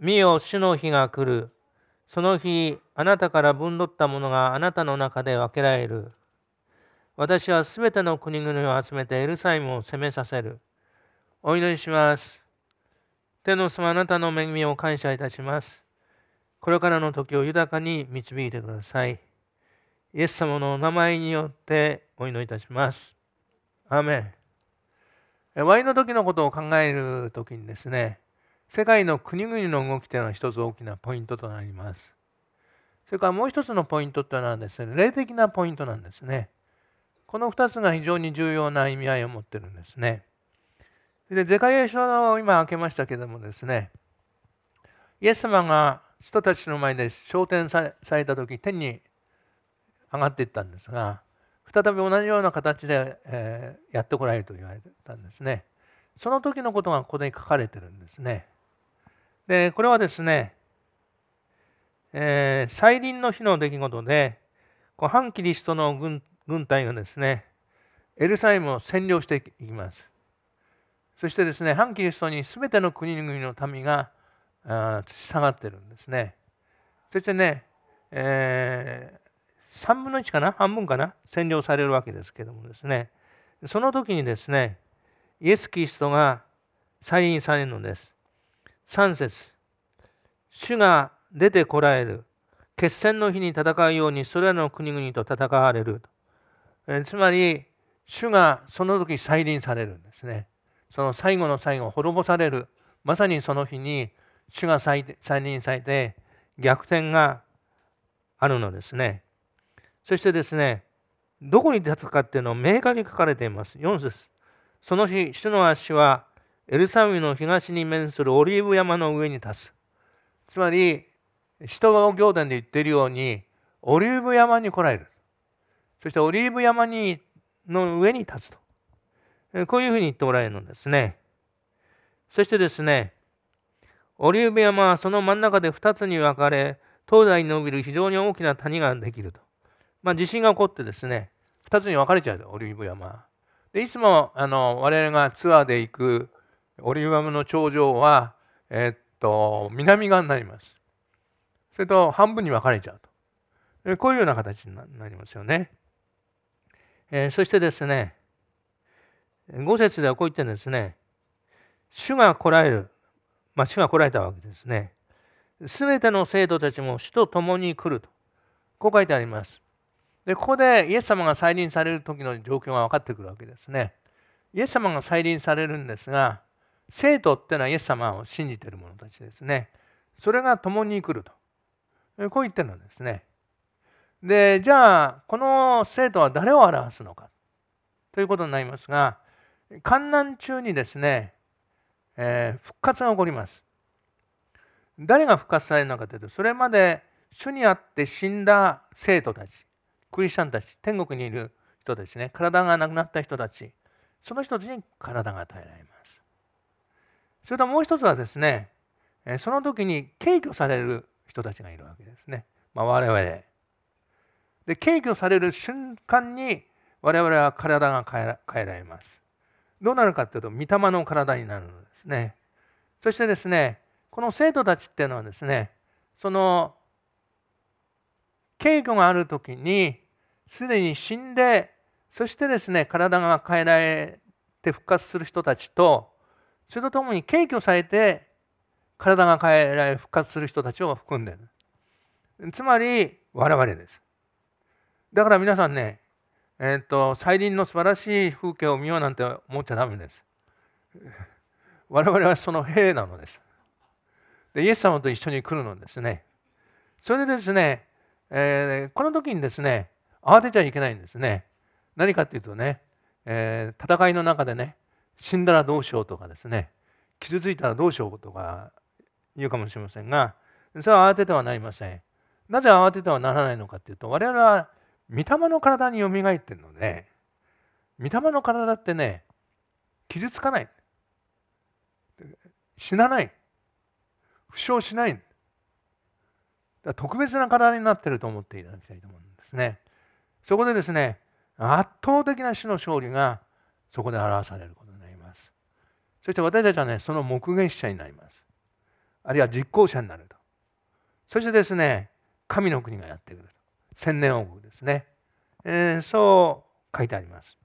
見よ、主の日が来る。その日、あなたから分取ったものがあなたの中で分けられる。私はすべての国々を集めてエルサイムを攻めさせる。お祈りします。天の様あなたの恵みを感謝いたします。これからの時を豊かに導いてください。イエス様のお名前によってお祈りいたします。アーメン。ワイの時のことを考える時にですね、世界の国々の動きというのは一つ大きなポイントとなります。それからもう一つのポイントというのはですね、霊的なポイントなんですね。この2つが非常に重要な意味合いを持ってるんですね。で、ゼカヤ書を今開けましたけどもですね、イエス様が人たちの前で昇天された時、天に上がっていったんですが、再び同じような形で、えやってこられると言われたんですね。その時のことがここで書かれてるんですね。でこれはですね、えー、再臨の日の出来事でこう反キリストの軍軍隊がですねエルサレムを占領していきますそしてですね反キリストに全ての国々の民があ下がってるんですねそしてね、えー、3分の1かな半分かな占領されるわけですけどもですねその時にですねイエス・キリストが再臨されるのです3節主が出てこられる決戦の日に戦うようにそれらの国々と戦われるえつまり主がその時再臨されるんですねその最後の最後滅ぼされるまさにその日に主が再臨されて逆転があるのですねそしてですねどこに立つかっていうのを明確に書かれています4節その日主の足はエルサウの東に面するオリーブ山の上に立つ。つまり、使徒行伝で言っているように、オリーブ山に来られる。そしてオリーブ山にの上に立つと。こういうふうに言っておられるのですね。そしてですね、オリーブ山はその真ん中で2つに分かれ、東西に伸びる非常に大きな谷ができると。まあ、地震が起こってですね、2つに分かれちゃうオリーブ山。でいつもあの我々がツアーで行くオリーブ山の頂上は、えー、っと南側になりますそれと半分に分かれちゃうとこういうような形になりますよね、えー、そしてですね五節ではこう言ってんですね主が来られる、まあ、主が来られたわけですねすべての生徒たちも主と共に来るとこう書いてありますでここでイエス様が再臨される時の状況が分かってくるわけですねイエス様が再臨されるんですが生徒ってのはイエス様を信じている者たちですね。それが共に来ると。こう言ってるんですね。で、じゃあ、この生徒は誰を表すのかということになりますが、観覧中にですね、えー、復活が起こります。誰が復活されるのかというと、それまで主にあって死んだ生徒たち、クリスチャンたち、天国にいる人たちね、体がなくなった人たち、その人たちに体が与えられます。それともう一つはですねその時に敬虚される人たちがいるわけですね、まあ、我々で敬虚される瞬間に我々は体が変えられますどうなるかっていうと御霊の体になるんですねそしてですねこの生徒たちっていうのはですねその敬虚がある時にすでに死んでそしてですね体が変えられて復活する人たちとそれとともに敬虚されて体が変えられ復活する人たちを含んでるつまり我々ですだから皆さんねえー、っと再臨の素晴らしい風景を見ようなんて思っちゃダメです 我々はその兵なのですでイエス様と一緒に来るのですねそれでですね、えー、この時にですね慌てちゃいけないんですね何かっていうとね、えー、戦いの中でね死んだらどうしようとかですね傷ついたらどうしようとか言うかもしれませんがそれは慌ててはなりませんなぜ慌ててはならないのかっていうと我々は御霊の体によみがえってるので御霊の体ってね傷つかない死なない負傷しない特別な体になってると思っていただきたいと思うんですねそこでですね圧倒的な死の勝利がそこで表されることそして私たちはねその目撃者になりますあるいは実行者になるとそしてですね神の国がやってくると千年王国ですね、えー、そう書いてあります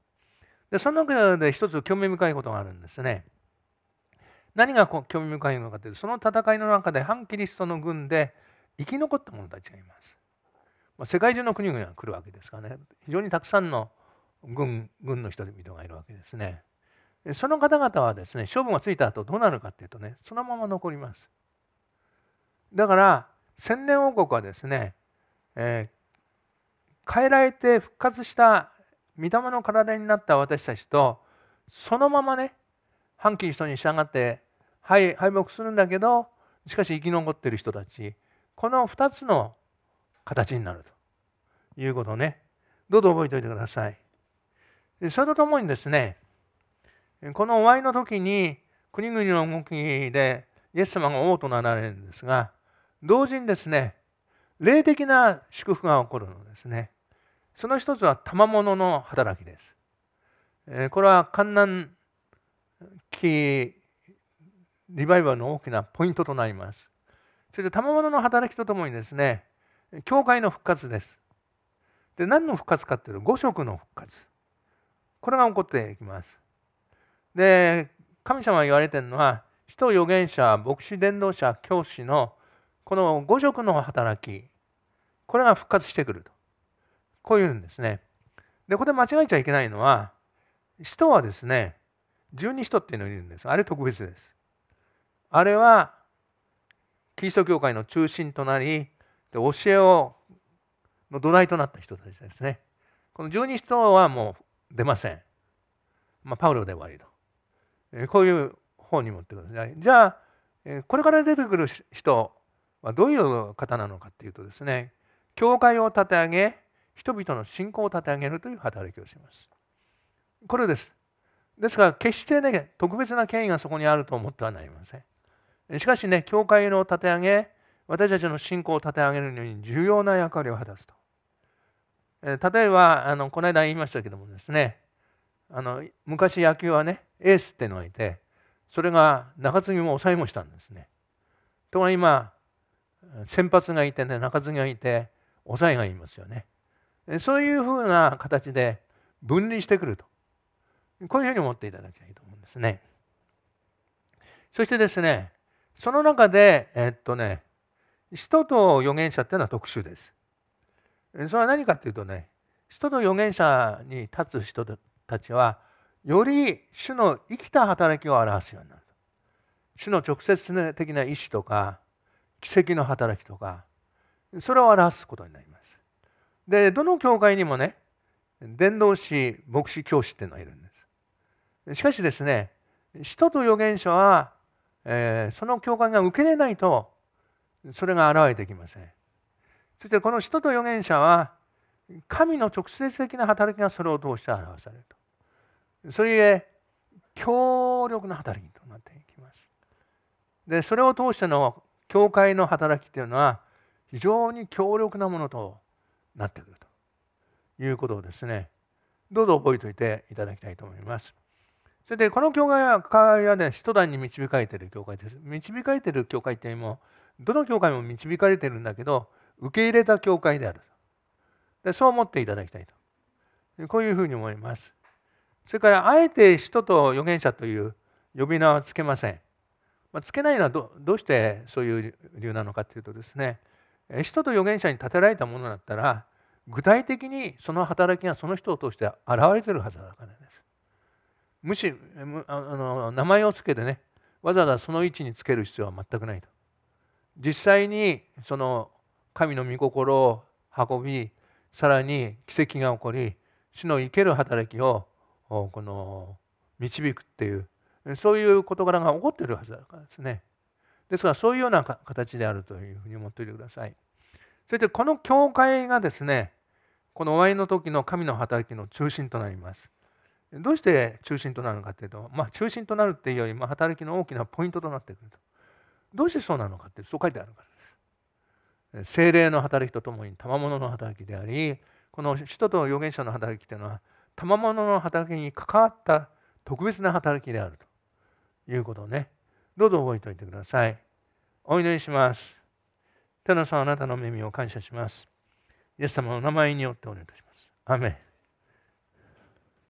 でその中で一つ興味深いことがあるんですね何が興味深いのかというとその戦いの中で反キリストの軍で生き残った者たちがいますまあ、世界中の国々が来るわけですからね非常にたくさんの軍軍の人々がいるわけですねその方々はですね処分がついた後どうなるかっていうとねそのまま残りますだから千年王国はですね、えー、変えられて復活した御霊の体になった私たちとそのままね反旗人に従って敗敗北するんだけどしかし生き残ってる人たちこの2つの形になるということをねどうぞ覚えておいてくださいそれとともにですねこのお会いの時に国々の動きでイエス様が王となられるんですが同時にですね霊的な祝福が起こるのですねその一つは賜物の働きです、えこれは観南期リバイバルの大きなポイントとなりますそれで賜物の働きとともにですね教会の復活ですで何の復活かっていうと五色の復活これが起こっていきますで神様が言われてるのは使徒預言者牧師伝道者教師のこの五色の働きこれが復活してくるとこういうんですねでここで間違えちゃいけないのは使徒はですね十二使徒っていうのがいるんですあれ特別ですあれはキリスト教会の中心となりで教えをの土台となった人たちですねこの十二使徒はもう出ません、まあ、パウロで終わりとこういう方に持ってくるんですね。じゃあこれから出てくる人はどういう方なのかっていうとですね教会を立て上げ人々の信仰を立て上げるという働きをします。これです。ですから決してね特別な権威がそこにあると思ってはなりません。しかしね教会の立て上げ私たちの信仰を立て上げるのに重要な役割を果たすと。例えばあのこの間言いましたけどもですねあの昔野球はねエースってのがいてそれが中継ぎも抑えもしたんですね。ところが今先発がいてね中継ぎがいて抑えがいますよね。そういうふうな形で分離してくるとこういうふうに思っていただきたいと思うんですね。そしてですねその中でえっとね人と預言者っていうのは特殊です。それは何かっていうとね人と預言者に立つ人たちはより主の生きた働きを表すようになる主の直接的な意志とか奇跡の働きとかそれを表すことになります。でどの教会にもね伝道師牧師教師っていうのがいるんです。しかしですね使徒と預言者は、えー、その教会が受け入れないとそれが現れてきません。そしてこの使徒と預言者は神の直接的な働きがそれを通して表されると。それゆえ強力な働きとなっていきます。でそれを通しての教会の働きというのは非常に強力なものとなってくるということをですねどうぞ覚えておいていただきたいと思います。それでこの教会ははね、使徒団に導かれている教会です。導かれている教会っていうのも、どの教会も導かれているんだけど、受け入れた教会である。でそう思っていただきたいと。こういうふうに思います。それからあえて人と預言者という呼び名はつけません。まあ、つけないのはどうしてそういう理由なのかというとですね人と預言者に立てられたものだったら具体的にその働きがその人を通して現れてるはずだからです。むしあの名前をつけてねわざわざその位置につける必要は全くないと。実際にその神の御心を運びさらに奇跡が起こり主の生ける働きをこの導くっていうそういう事柄が起こっているはずだからですね。ですからそういうような形であるというふうに思っておいてください。そしてこの教会がですねこのお会いの時の神の働きの中心となります。どうして中心となるのかというと、まあ、中心となるっていうよりも働きの大きなポイントとなってくると。どうしてそうなのかってそう書いてあるからです。精霊の働きとともに賜物の働きでありこの使徒と預言者の働きというのは賜物の働きに関わった特別な働きであるということをねどうぞ覚えておいてくださいお祈りします天のさんあなたの耳を感謝しますイエス様の名前によってお願いいたしますアメン